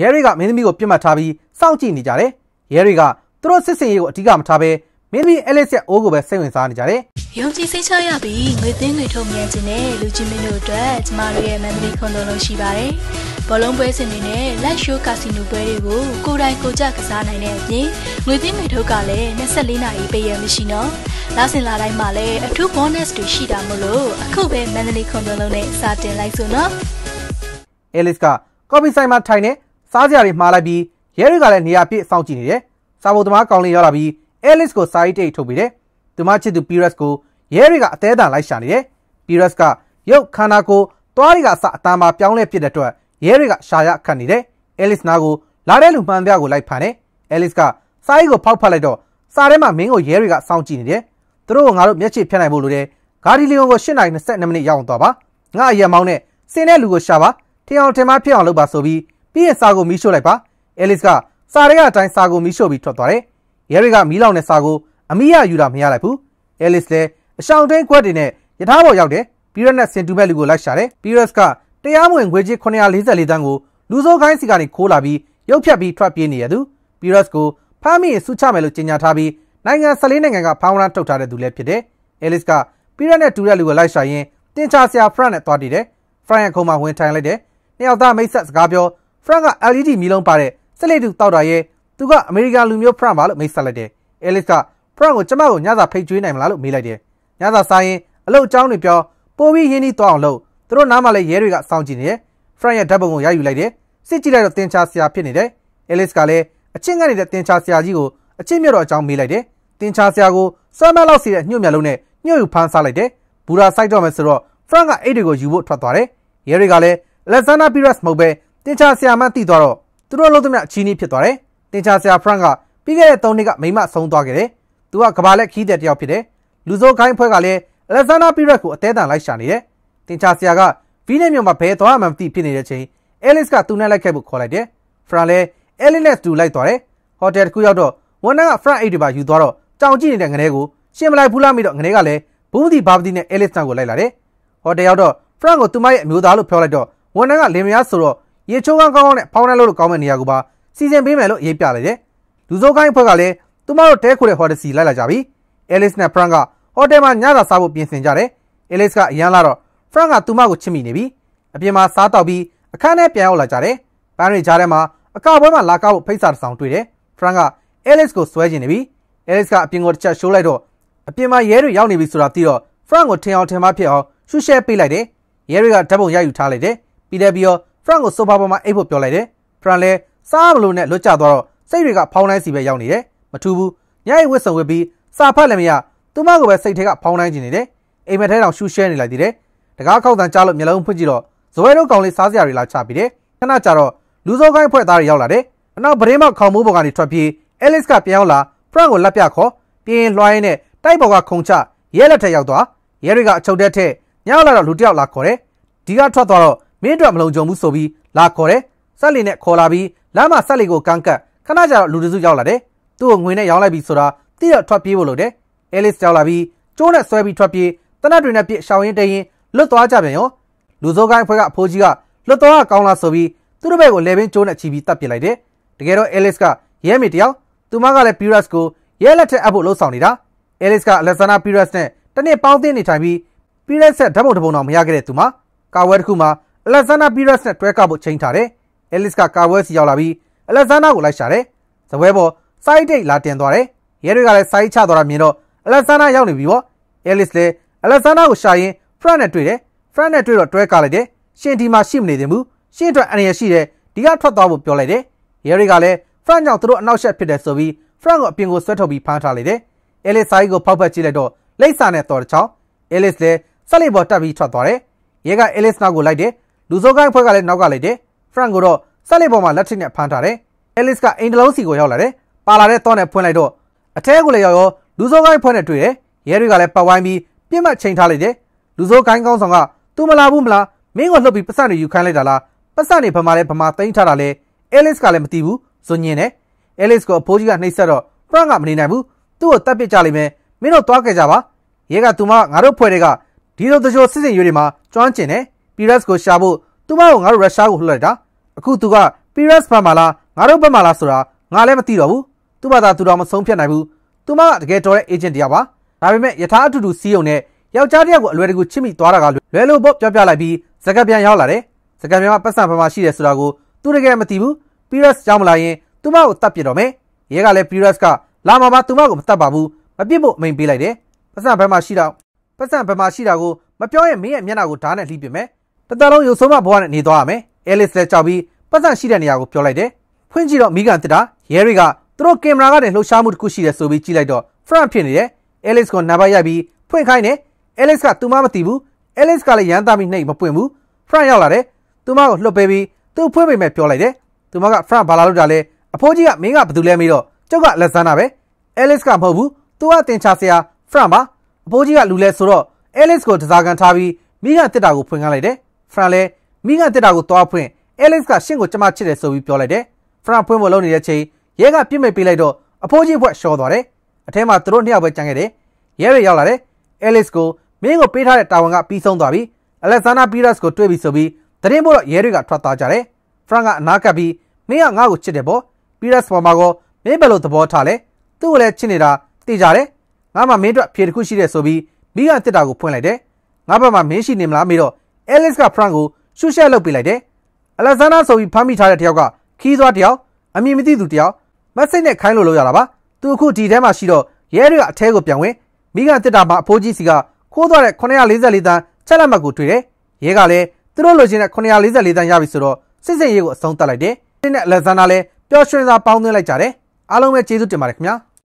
ရဲတွေကမင်းသမီးကိုပြစ်မှတ်ထားပြီးစောင့်ကြည့်နေကြတယ်ရဲတွေကသူတို့စစ်စင်ရေးကိုအဓိကမထားဘဲမင်းသမီးအဲလစ်ရဲ့အိုးကိုပဲစိတ်ဝင်စားနေကြတယ်ယုံကြည်စိတ်ချရပြီးငွေသိန်းတွေထုတ်မြန်ခြင်းနဲ့လူချင်းမင်းတို့အတွက်ကျမတို့ရဲ့မန်သမီးခွန်လုံးလုံးရှိပါတယ်ဘောလုံးပွဲစဉ်တွေနဲ့လက်ရှိုးကာစီနိုပွဲတွေကိုကိုယ်တိုင်ကိုကြကစားနိုင်တဲ့အပြင်ငွေသိမ်းငွေထုတ်ကလည်း24နာရီပေးရမရှိနော်။လာစင်လာတိုင်းမှာလည်းအထူး bonus တွေရှိတာမို့လို့အခုပဲမန္တလေးခွန်တော်လုံးနဲ့စတင်လိုက်စို့နော်။ Alice က coffee ဆိုင်မှာထိုင်နေစားစရာတွေမှားလိုက်ပြီးရဲတွေကလည်းနေရာပြည့်စောင့်ကြည့်နေတယ်။စာဘုတ်သမားကောင်းလင်းရောက်လာပြီးအဲလစ်ကိုစာရေးတိတ်ထုတ်ပေးတယ်။သူမချစ်သူပီရက်စ်ကိုရဲတွေကအသေးအံလိုက်ရှာနေတယ်။ပီရက်စ်ကရုပ်ခန္ဓာကိုယ်သွားတွေကအစအတမ်းမှာပြောင်းလဲပြစ်တဲ့အတွက်ရဲတွေကရှာရခတ်နေတယ်။အဲလစ်နာကိုလာတဲ့လူမှန်ပြကိုလိုက်ဖမ်းတယ်။အဲလစ်ကစာရေးကိုဖောက်ဖက်လိုက်တော့စာထဲမှာမင်းကိုရဲတွေကစောင့်ကြည့်နေတယ်။သူတို့ကငါတို့မျက်ခြေဖြတ်နိုင်ဖို့လိုတယ်။ဂါဒီလီယွန်ကို8:22မိနစ်ရောက်အောင်သွားပါ။ငါအရမောင်းနဲ့စင်းတဲ့လူကိုရှာပါ။ထင်အောင်ထင်မှာဖြစ်အောင်လုပ်ပါဆိုပြီးပြီးရင်စာကိုမီးရှို့လိုက်ပါအဲလစ်ကစာရဲကအတိုင်းစာကိုမီးရှို့ပြီးထွက်သွားတယ်ရဲရီကမီးလောင်တဲ့စာကိုအမိရယူတာမရလိုက်ဘူးအဲလစ်လည်းအရှောင်တိန်ခွက်တွေနဲ့ရထားပေါ်ရောက်တယ်ပြီးရက်နဲ့စင်တူဘက်လူကိုလိုက်ရှာတယ်ပြီးရက်ကတရားမဝင်ငွေကြေး944တန်းကိုလူစိုးခိုင်းစီကနေခိုးလာပြီးရုပ်ဖြတ်ပြီးထွက်ပြေးနေရသူပြီးရက်ကိုဖမ်းမိရင်စုချမယ်လို့ကြေညာထားပြီးနိုင်ငံ14နိုင်ငံကဖမ်းဝရမ်းထုတ်ထားတဲ့သူလည်းဖြစ်တယ်အဲလစ်ကပြီးရက်နဲ့တူရက်လူကိုလိုက်ရှာရင်းတင်ချာဆရာဖရန့်နဲ့တွားတည်တယ်ဖရန့်ရဲ့ခုံမှာဝင်ထိုင်လိုက်တယ်နှစ်ယောက်သားမိတ်ဆက်စကားပြောဖရန့်က LED မီးလုံးပါတဲ့ဆက်လက်တူတောက်တာရဲ့သူကအမေရိကန်လူမျိုးဖရန့်ပါလို့မိတ်ဆက်လိုက်တယ်အဲလစ်ကဖရန့်ကိုကျမကိုညစာဖိတ်ကျွေးနိုင်မလားလို့မေးလိုက်တယ်ညစာစားရင်အလုပ်အကြောင်းတွေပြောပိုပြီးရင်းနှီးသွားအောင်လုပ်သူတို့နားမှာလည်းရဲတွေကစောင့်ကြည့်နေတယ်ဖရန့်ရဲ့ဓာတ်ပုံကိုရယူလိုက်တယ်စစ်ကြည့်လိုက်တော့တင်ချဆရာဖြစ်နေတယ်အဲလစ်ကလည်းအချင်းကနေတဲ့တင်ချဆရာကြီးကိုအချင်းမြတ်တော်အကြောင်းမေးလိုက်တယ်တင်ချဆရာကိုစွမ်းမလောက်စီတဲ့ညှို့မျက်လုံးနဲ့ညှို့ယူဖမ်းဆားလိုက်တယ်ဘူရာစိုက်တော့မယ်ဆိုတော့ဖရန့်ကအိတ်တွေကိုယူဖို့ထွက်သွားတယ်ရဲတွေကလည်းလက်ဆန်နာပီရက်စ်မဟုတ်ပဲတင်ချာဆရာမတိသွားတော့သူတို့လုံးသမျှအချီးနှီးဖြစ်သွားတယ်။တင်ချာဆရာဖရန့်ကပြီးခဲ့တဲ့၃နှစ်ကမိမဆုံးသွားခဲ့တယ်။သူကကဘာလက်ခီးတဲ့တယောက်ဖြစ်တယ်။လူစိုးခိုင်းဖွဲ့ကလည်းအလက်ဆန်ဒါပီရက်ကိုအသေးအံလိုက်ရှာနေတယ်။တင်ချာဆရာကဗီးနဲ့မြို့မှာဘယ်သွားမှမသိဖြစ်နေတဲ့ချိန်အဲလစ်ကသူနဲ့လိုက်ခဲ့ဖို့ခေါ်လိုက်တယ်။ဖရန့်လည်းအဲလစ်နဲ့သူလိုက်သွားတယ်။ဟိုတယ်တစ်ခုရောက်တော့ဝန်ထမ်းကဖရန့်အိတ်တွေပါယူသွားတော့ကြောင်ကြည့်နေတဲ့ငရဲကိုရှင်းမလိုက်ဘူးလားမိတော့ငရဲကလည်းဘူးမသိဘာမသိနဲ့အဲလစ်တန်ကိုလိုက်လာတယ်။ဟိုတယ်ရောက်တော့ဖရန့်ကိုသူမရဲ့အမျိုးသားလို့ပြောလိုက်တော့ဝန်ထမ်းကလင်မယားဆိုတော့ရေချိုးကန်းကောင်းကောင်းနဲ့ဖောင်းနှက်လို့ကောင်းတဲ့နေရာကိုပါစီစဉ်ပေးမယ်လို့ရေးပြလိုက်တယ်။လူစိုးကိုင်းအဖွဲ့ကလည်းသူမတို့တဲခိုတဲ့ဟိုတယ်စီလိုက်လာကြပြီ။ Alice နဲ့ Frank ကဟိုတယ်မှာညစာစားဖို့ပြင်ဆင်ကြတယ်။ Alice ကအရန်လာတော့ Frank ကသူမကိုချစ်မိနေပြီ။အပြင်မှာစားတော့ပြီးအခန်းထဲပြန်ရောက်လာကြတယ်။ပန်းရီကြားထဲမှာအကောက်ပွဲမှာလာကားဖို့ဖိတ်စာတစ်စောင်တွေ့တယ်။ Frank က Alice ကိုဆွဲကျင်နေပြီ။ Alice ကအပြင်ကိုတစ်ချက်ရှိုးလိုက်တော့အပြင်မှာရဲတွေရောက်နေပြီဆိုတာသိတော့ Frank ကိုထင်အောင်ထင်မှားဖြစ်အောင်ရှုရှဲပေးလိုက်တယ်။ရဲတွေကဓာတ်ပုံရိုက်ယူထားလိုက်တယ်။ပြီးတဲ့ပြီးတော့ Frank ကိုဆိုဖာပေါ်မှာအိတ်ဖို့ပြောလိုက်တယ်။ Frank လည်းစားမလို့နဲ့လွတ်ကျသွားတော့စိတ်တွေကဖောင်းတိုင်းစီပဲရောက်နေတယ်။မထူးဘူး။ညအိတ်ဝတ်စုံဝတ်ပြီးစာဖတ်လည်းမရသူမကိုပဲစိတ်ထဲကဖောင်းတိုင်းကျင်နေတယ်။အိမ်မက်ထဲတောင်ရှူရှဲနေလိုက်သေးတယ်။တကားခောက်တန်ကြားလို့မျက်လုံးဖွင့်ကြည့်တော့ဇွဲတို့ကောင်လေးစားစရာတွေလာချပြီးတယ်။ခဏကြာတော့လူစိုးကိုင်းဖွဲ့သားတွေရောက်လာတယ်။အနောက်ဗရင်းမခေါင်မိုးပေါ်ကနေထွက်ပြေး Alice ကပြန်ရောက်လာ Frank ကိုလက်ပြခေါ်ပြင်းလွှိုင်းနဲ့တိုက်ပေါ်ကခုံချရဲလက်ထက်ရောက်သွားရဲတွေကအချုပ်တက်ထက်ညောက်လာတော့လူတယောက်လာခေါ်တယ်။ဒီကထွက်သွားတော့မင်းအတွက်မလုံခြုံဘူးဆိုပြီးလာခေါ်တယ်ဆက်လီနဲ့ခေါ်လာပြီးလမ်းမှာဆက်လီကိုကန့်ကတ်ခဏကြာတော့လူတစုရောက်လာတယ်သူ့ကိုငွေနဲ့ရောင်းလိုက်ပြီးဆိုတာတိတော့ထွက်ပြေးဖို့လုပ်တယ်အဲလစ်ကြောက်လာပြီးကျိုးနဲ့ဆွဲပြီးထွက်ပြေးတနတ်တွေနဲ့ပြစ်ရှောင်းရင်တရင်လွတ်သွားကြပြန်ရောလူစိုးကိုင်းဖွဲ့ကအဖိုးကြီးကလွတ်သွားကောင်းလားဆိုပြီးသူတို့ဘက်ကိုလေဘင်းကျိုးနဲ့ချီပြီးတတ်ပစ်လိုက်တယ်တကယ်တော့အဲလစ်ကရဲမေတယောက်သူမကလည်းပီရက်စ်ကိုရဲလက်ထက်အပ်ဖို့လှုံ့ဆော်နေတာအဲလစ်ကအလက်ဆန်နာပီရက်စ်နဲ့တနေ့ပေါင်းသင်းနေထိုင်ပြီးပီရက်စ်ဆက်ဓာတ်ပုံတစ်ပုံတော့မရခဲ့တဲ့သူမကာဝဲတစ်ခုမှာအလက်ဆန်နာပီရက်စ်နဲ့တွဲကဖို့ချိန်ထားတယ်။အဲလစ်ကကာဝဲစီရောက်လာပြီးအလက်ဆန်နာကိုလိုက်ရှာတယ်။ဇပွဲပေါ်စိုက်ဒိတ် လာတင်သွားတယ်။ရဲတွေကလည်းစိုက်ချသွားတာမြင်တော့အလက်ဆန်နာရောက်နေပြီပေါ့။အဲလစ်လည်းအလက်ဆန်နာကိုရှာရင်းဖရန့်နဲ့တွေ့တယ်။ဖရန့်နဲ့တွေ့တော့တွဲကလိုက်တယ်။ရှင်ဒီမှာရှိမနေသင့်ဘူး။ရှင်အတွက်အနေရရှိတယ်။ဒီကထွက်သွားဖို့ပြောလိုက်တယ်။ရဲတွေကလည်းဖရန့်ကြောင့်သူတို့အနောက်ရှက်ဖြစ်တယ်ဆိုပြီးဖရန့်ကိုအပြင်ကိုဆွဲထုတ်ပြီးဖမ်းထားလိုက်တယ်။အဲလစ်စာကြီးကိုဖောက်ဖက်ကြည့်လိုက်တော့လိမ့်စာနဲ့တော်တစ်ချောင်းအဲလစ်လည်းဆက်လက်ပေါ်တက်ပြီးထွက်သွားတယ်။ရဲကအဲလစ်နောက်ကိုလိုက်တယ်လူစောကိုင်းအဖွဲ့ကလည်းနောက်ကလိုက်တယ်ဖရန့်ကိုတော့ဆက်လက်ပေါ်မှာလက်ထစ်နဲ့ဖမ်းထားတယ်အဲလစ်ကအင်တလုံးစီကိုရောက်လာတယ်ပါလာတဲ့တော့နဲ့ဖွင့်လိုက်တော့အထဲကိုလည်းရောက်ရောလူစောကိုင်းဖွဲ့နဲ့တွေ့တယ်ရဲတွေကလည်းပတ်ဝိုင်းပြီးပြစ်မှတ်ချိန်ထားလိုက်တယ်လူစောကိုင်းကောင်းဆောင်ကသူမလာဘူးမလားမင်းကိုလှုပ်ပြီးပတ်စံတွေယူခိုင်းလိုက်တာလားပတ်စံတွေဗမာလဲဗမာသိမ်းထားတာလဲအဲလစ်ကလည်းမသိဘူးဇွန်ညင်းတယ်အဲလစ်ကိုအဖိုးကြီးကနှိပ်စက်တော့ဖရန့်ကမနေနိုင်ဘူးသူ့ကိုတတ်ပစ်ကြလိမ့်မယ်မင်းတို့သွားခဲ့ကြပါရဲကသူမငါတို့ဖွဲ့တွေကဒီလိုတချို့စစ်စင်ရွေးတွေမှာကျွမ်းကျင်တယ် Pires ကိုရှာဖို့သူမကငါတို့ရုရှားကိုလွှတ်လိုက်တာ အခုသူက Pires ဘက်မှာလားငါတို့ဘက်မှာလားဆိုတာငါလည်းမသိတော့ဘူးသူမသာသူတော်မဆုံးဖြတ်နိုင်ဘူးသူမကတကယ်တော်တဲ့ agent တရားပါဒါပေမဲ့ယထာအတူတူစီးုံနဲ့ယောက်ျားတယောက်ကိုအလွယ်တကူချစ်မိသွားတာကလွယ်လို့ပေါ့ပြောပြလိုက်ပြီးစကပြန်ရောက်လာတယ်စကပြန်မှာပတ်စံဖမှာရှိတယ်ဆိုတာကိုသူတကယ်မသိဘူး Pires ကြောင်းမလာရင်သူမကိုတတ်ပြတော့မယ်ရဲကလည်း Pires ကလာမှာပါသူမကိုမတတ်ပါဘူးမပြစ်ဖို့အမိန်ပေးလိုက်တယ်ပတ်စံဖမှာရှိတော့ပတ်စံဖမှာရှိတာကိုမပြောရင်မင်းရဲ့မျက်နှာကိုဓာတ်နဲ့လှီးပစ်မယ်တစ်သက်လုံးရုပ်ဆုံးမဘဝနဲ့နေသွားရမယ်။အဲလစ်လည်းကြောက်ပြီးပတ်သက်ရှိတဲ့နေရာကိုပြောလိုက်တယ်။ဖွင့်ကြည့်တော့မိကန်တစ်တာရဲတွေကသူတို့ကင်မရာကနေလှုပ်ရှားမှုတစ်ခုရှိတယ်ဆိုပြီးကြည့်လိုက်တော့ front ဖြစ်နေတယ်။ Alice ကိုနံပါတ်ရိုက်ပြီးဖွင့်ခိုင်းတယ်။ Alice ကသူမမသိဘူး။ Alice ကလည်းရမ်းသားပြီးနှိပ်မပွင့်ဘူး။ front ရောက်လာတယ်။သူမကိုလှုပ်ပေးပြီးသူ့ဖွင့်ပေမဲ့ပြောလိုက်တယ်။သူမက front ဘာလာလို့တာလဲ။အဖိုးကြီးကမင်းကဘာတူလဲမေးတော့ကျုပ်ကလက်ဆန်းတာပဲ။ Alice ကမဟုတ်ဘူး။ तू ကတင်ချဆရာ front ပါ။အဖိုးကြီးကလူလဲဆိုတော့ Alice ကိုတစားကန်ထားပြီးမိကတစ်တာကိုဖွင့်ခိုင်းလိုက်တယ်။ဖရန်လည်းမိငါတက်တာကိုသွားဖွင့်အဲလက်စ်ကရှင့်ကိုကျမချစ်တယ်ဆိုပြီးပြောလိုက်တယ်ဖရန်ဖွင့်ဖို့လုပ်နေတဲ့ချိန်ရဲကပြစ်မိတ်ပေးလိုက်တော့အဖိုးကြီးဘွက်ရှော်သွားတယ်အထဲမှာသူတို့နှစ်ယောက်ပဲကြံခဲ့တယ်ရဲတွေရောက်လာတယ်အဲလက်စ်ကိုမင်းကိုပေးထားတဲ့တာဝန်ကပြီးဆုံးသွားပြီအလက်ဆာနာပီရက်စ်ကိုတွေ့ပြီဆိုပြီးတရင်ဖို့တော့ရဲတွေကထွက်သွားကြတယ်ဖရန်ကအနားကပ်ပြီးမင်းကငါ့ကိုချစ်တယ်ပေါ့ပီရက်စ်ပေါ်မှာကောမင်းဘယ်လိုသဘောထားလဲသူ့ကိုလည်းချစ်နေတာသိကြတယ်ငါမှမင်းတို့အဖြေတစ်ခုရှိတယ်ဆိုပြီးမိကတစ်တာကိုဖွင့်လိုက်တယ်ငါဘက်မှာမင်းရှိနေမလားမေးတော့အဲလစ်ကဖရန့်ကိုရှုရှက်လုပ်ပေးလိုက်တယ်။အလက်ဆန်ဒါဆိုပြီးဖမ်းမိထားတဲ့တယောက်ကခီးသွားတယောက်အမည်မသိသူတယောက်မက်ဆိတ်နဲ့ခိုင်းလို့လောက်ရတာပါ။သူအခုဒီထဲမှာရှိတော့ရဲတွေကအထဲကိုပြန်ဝင် မိခင်တစ်တာမှာအဖိုးကြီးစီကခိုးသွားတဲ့944တန်းချက်လက်မှတ်ကိုတွေ့တယ်။ရဲကလည်းသူတို့လိုချင်တဲ့944တန်းရပြီဆိုတော့စစ်စစ်ရေးကိုအဆုံးသတ်လိုက်တယ်။တင်းနဲ့အလက်ဆန်ဒါလည်းပျော်ရွှင်စွာပေါင်းသွင်းလိုက်ကြတယ်။အားလုံးပဲကျေးဇူးတင်ပါတယ်ခင်ဗျာ။